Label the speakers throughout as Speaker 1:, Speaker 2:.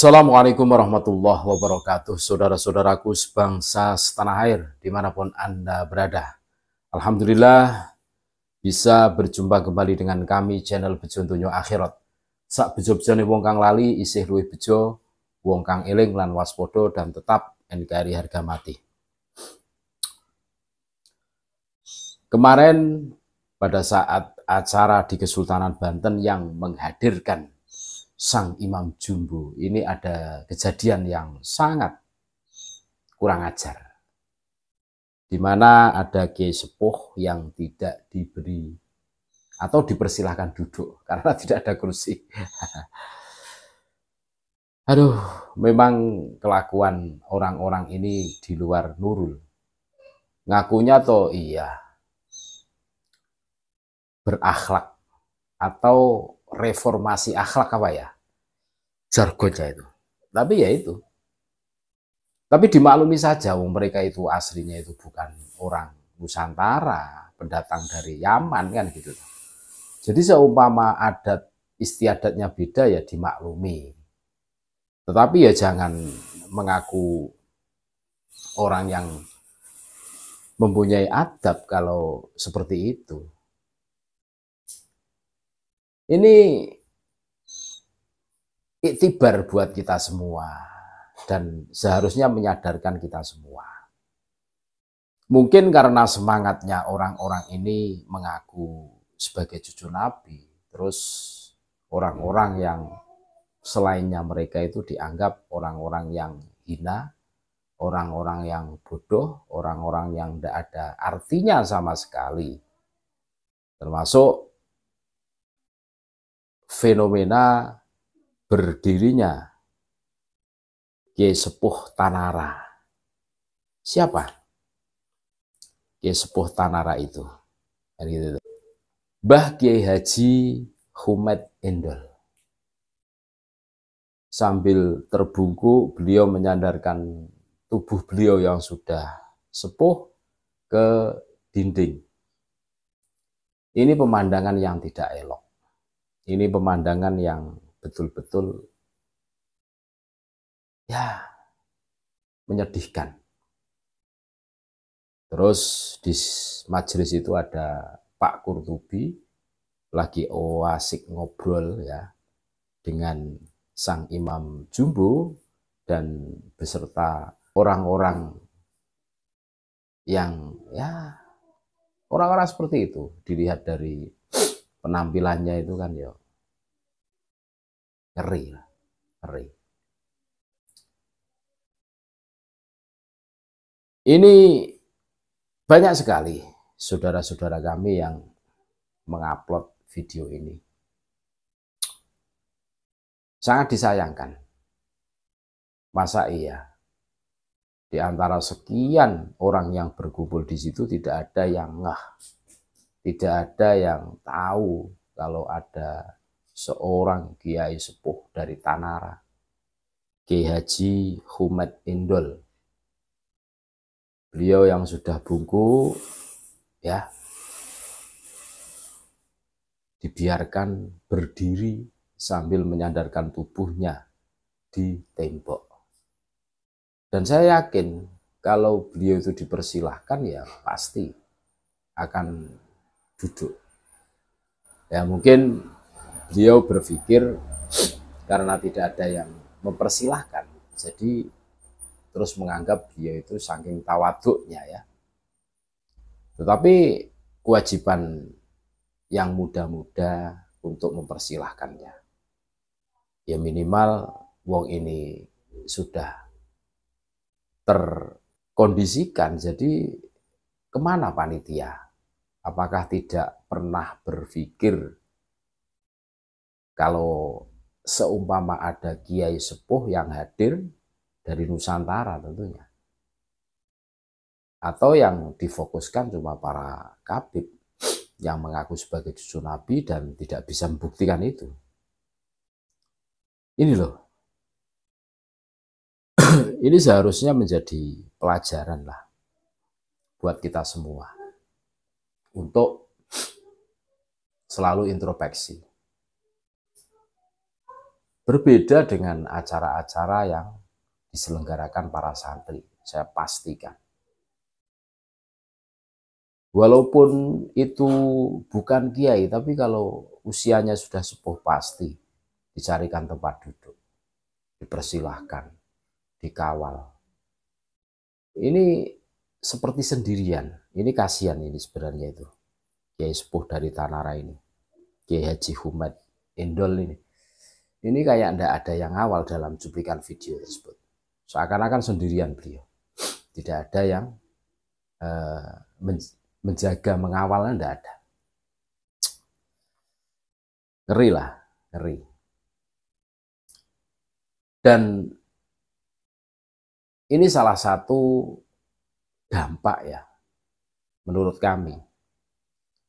Speaker 1: Assalamualaikum warahmatullahi wabarakatuh Saudara-saudaraku sebangsa setanah air dimanapun Anda berada Alhamdulillah bisa berjumpa kembali dengan kami channel Bejo Tunyo Akhirat Sak bejo Bejo wong kang lali isih luwih bejo wong kang iling lan waspodo dan tetap NKRI harga mati Kemarin pada saat acara di Kesultanan Banten yang menghadirkan sang Imam Jumbo. Ini ada kejadian yang sangat kurang ajar. Di mana ada kiai sepuh yang tidak diberi atau dipersilahkan duduk karena tidak ada kursi. Aduh, memang kelakuan orang-orang ini di luar nurul. Ngakunya toh iya berakhlak atau reformasi akhlak apa ya? jargonnya itu. Tapi ya itu. Tapi dimaklumi saja wong mereka itu aslinya itu bukan orang Nusantara, pendatang dari Yaman kan gitu. Jadi seumpama adat istiadatnya beda ya dimaklumi. Tetapi ya jangan mengaku orang yang mempunyai adab kalau seperti itu. Ini iktibar buat kita semua dan seharusnya menyadarkan kita semua. Mungkin karena semangatnya orang-orang ini mengaku sebagai cucu Nabi, terus orang-orang yang selainnya mereka itu dianggap orang-orang yang hina, orang-orang yang bodoh, orang-orang yang tidak ada artinya sama sekali. Termasuk fenomena berdirinya Kiai Sepuh Tanara. Siapa? Kiai Sepuh Tanara itu. Gitu bah Kiai Haji Humed Endol. Sambil terbungkuk, beliau menyandarkan tubuh beliau yang sudah sepuh ke dinding. Ini pemandangan yang tidak elok. Ini pemandangan yang betul-betul ya menyedihkan. Terus di majelis itu ada Pak Kurtubi lagi oasik ngobrol ya dengan sang imam Jumbo dan beserta orang-orang yang ya orang-orang seperti itu dilihat dari penampilannya itu kan ya ngeri lah ngeri ini banyak sekali saudara-saudara kami yang mengupload video ini sangat disayangkan masa iya di antara sekian orang yang berkumpul di situ tidak ada yang ngah, tidak ada yang tahu kalau ada seorang kiai sepuh dari Tanara, Kiai Haji Humet Indol. Beliau yang sudah bungkuk, ya, dibiarkan berdiri sambil menyandarkan tubuhnya di tembok. Dan saya yakin kalau beliau itu dipersilahkan ya pasti akan duduk. Ya mungkin beliau berpikir karena tidak ada yang mempersilahkan jadi terus menganggap beliau itu saking tawaduknya ya tetapi kewajiban yang muda-muda untuk mempersilahkannya ya minimal wong ini sudah terkondisikan jadi kemana panitia apakah tidak pernah berpikir kalau seumpama ada kiai sepuh yang hadir dari Nusantara tentunya. Atau yang difokuskan cuma para kabib yang mengaku sebagai cucu Nabi dan tidak bisa membuktikan itu. Ini loh. Ini seharusnya menjadi pelajaran lah buat kita semua untuk selalu introspeksi. Berbeda dengan acara-acara yang diselenggarakan para santri, saya pastikan. Walaupun itu bukan kiai, tapi kalau usianya sudah sepuh pasti, dicarikan tempat duduk, dipersilahkan, dikawal. Ini seperti sendirian, ini kasihan ini sebenarnya itu. Kiai sepuh dari Tanara ini, Kiai Haji Humat Indol ini ini kayak tidak ada yang awal dalam cuplikan video tersebut. Seakan-akan sendirian beliau. Tidak ada yang eh, menjaga, mengawalnya tidak ada. Ngeri lah, ngeri. Dan ini salah satu dampak ya menurut kami.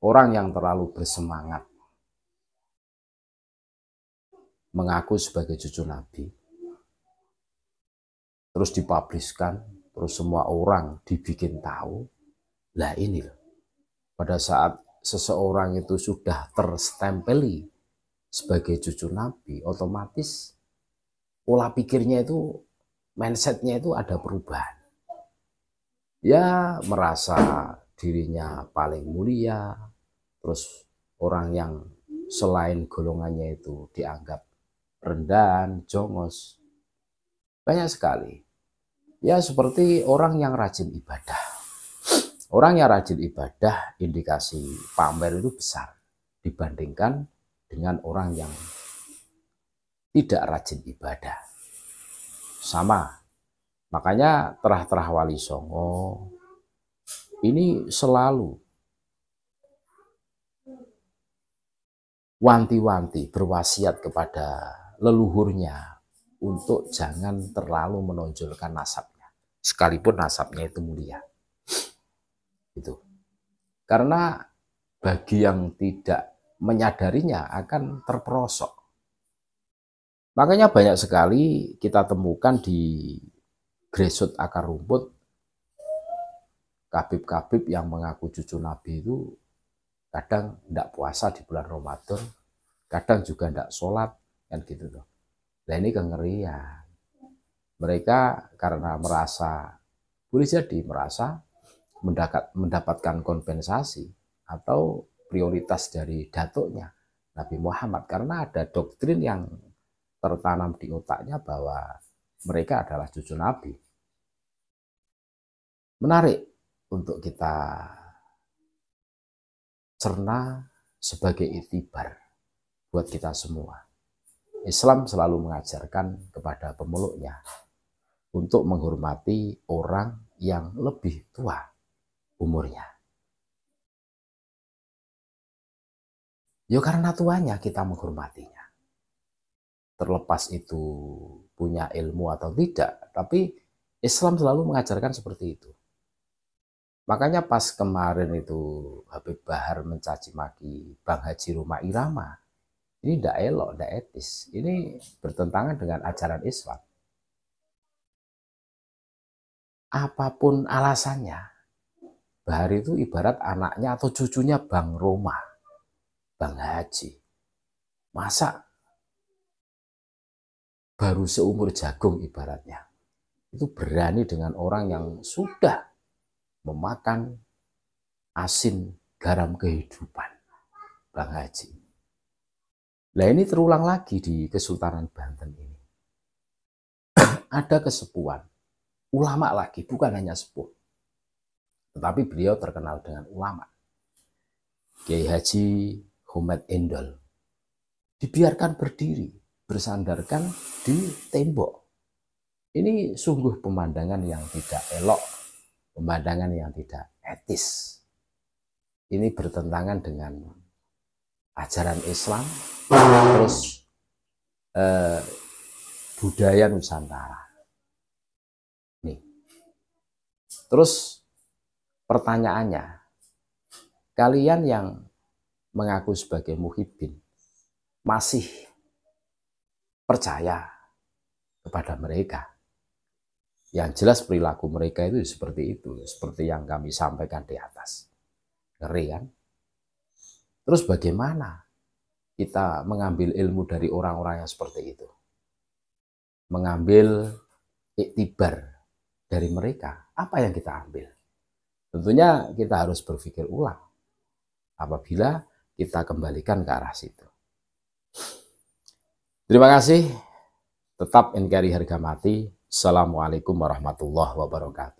Speaker 1: Orang yang terlalu bersemangat mengaku sebagai cucu Nabi. Terus dipublishkan, terus semua orang dibikin tahu. Lah ini loh, pada saat seseorang itu sudah terstempeli sebagai cucu Nabi, otomatis pola pikirnya itu, mindsetnya itu ada perubahan. Ya merasa dirinya paling mulia, terus orang yang selain golongannya itu dianggap rendan, jongos. Banyak sekali. Ya seperti orang yang rajin ibadah. Orang yang rajin ibadah indikasi pamer itu besar dibandingkan dengan orang yang tidak rajin ibadah. Sama. Makanya terah-terah wali songo ini selalu wanti-wanti berwasiat kepada leluhurnya untuk jangan terlalu menonjolkan nasabnya sekalipun nasabnya itu mulia itu karena bagi yang tidak menyadarinya akan terperosok makanya banyak sekali kita temukan di gresut akar rumput kabib-kabib yang mengaku cucu nabi itu kadang tidak puasa di bulan Ramadan kadang juga tidak sholat kan gitu tuh nah ini kengerian mereka karena merasa boleh jadi merasa mendapat, mendapatkan kompensasi atau prioritas dari datuknya Nabi Muhammad karena ada doktrin yang tertanam di otaknya bahwa mereka adalah cucu Nabi. Menarik untuk kita cerna sebagai itibar buat kita semua. Islam selalu mengajarkan kepada pemeluknya untuk menghormati orang yang lebih tua umurnya. Ya karena tuanya kita menghormatinya. Terlepas itu punya ilmu atau tidak, tapi Islam selalu mengajarkan seperti itu. Makanya pas kemarin itu Habib Bahar mencaci maki Bang Haji Rumah Irama ini tidak elok, tidak etis. Ini bertentangan dengan ajaran Islam. Apapun alasannya, Bahar itu ibarat anaknya atau cucunya Bang Roma, Bang Haji. Masa baru seumur jagung ibaratnya. Itu berani dengan orang yang sudah memakan asin garam kehidupan. Bang Haji. Nah ini terulang lagi di Kesultanan Banten ini. Ada kesepuan, ulama lagi, bukan hanya sepuh. Tetapi beliau terkenal dengan ulama. Kiai Haji Humed Endol. Dibiarkan berdiri, bersandarkan di tembok. Ini sungguh pemandangan yang tidak elok, pemandangan yang tidak etis. Ini bertentangan dengan ajaran Islam, terus eh, budaya Nusantara. Nih. Terus pertanyaannya, kalian yang mengaku sebagai muhibin masih percaya kepada mereka? Yang jelas perilaku mereka itu seperti itu, seperti yang kami sampaikan di atas. Ngeri kan? Terus bagaimana kita mengambil ilmu dari orang-orang yang seperti itu. Mengambil iktibar dari mereka, apa yang kita ambil? Tentunya kita harus berpikir ulang apabila kita kembalikan ke arah situ. Terima kasih. Tetap NKRI harga mati. Assalamualaikum warahmatullahi wabarakatuh.